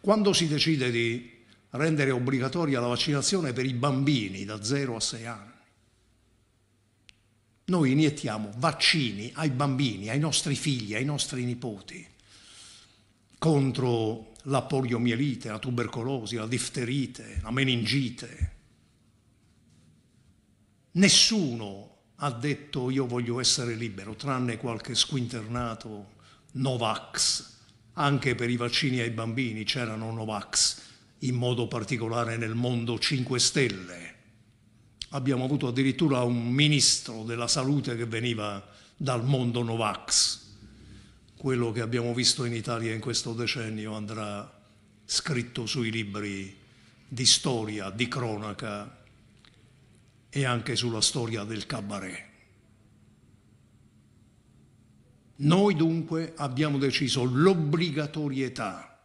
Quando si decide di rendere obbligatoria la vaccinazione per i bambini da 0 a 6 anni, noi iniettiamo vaccini ai bambini, ai nostri figli, ai nostri nipoti contro la poliomielite, la tubercolosi, la difterite, la meningite. Nessuno ha detto io voglio essere libero, tranne qualche squinternato Novax anche per i vaccini ai bambini c'erano Novax, in modo particolare nel mondo 5 Stelle. Abbiamo avuto addirittura un ministro della salute che veniva dal mondo Novax. Quello che abbiamo visto in Italia in questo decennio andrà scritto sui libri di storia, di cronaca e anche sulla storia del cabaret. Noi dunque abbiamo deciso l'obbligatorietà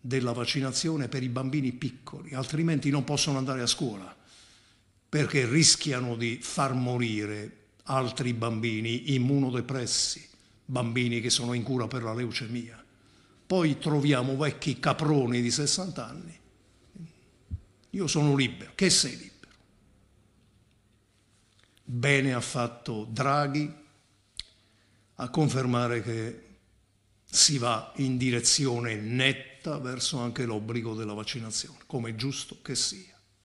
della vaccinazione per i bambini piccoli, altrimenti non possono andare a scuola perché rischiano di far morire altri bambini immunodepressi, bambini che sono in cura per la leucemia. Poi troviamo vecchi caproni di 60 anni. Io sono libero, che sei libero. Bene ha fatto Draghi a confermare che si va in direzione netta verso anche l'obbligo della vaccinazione, come è giusto che sia.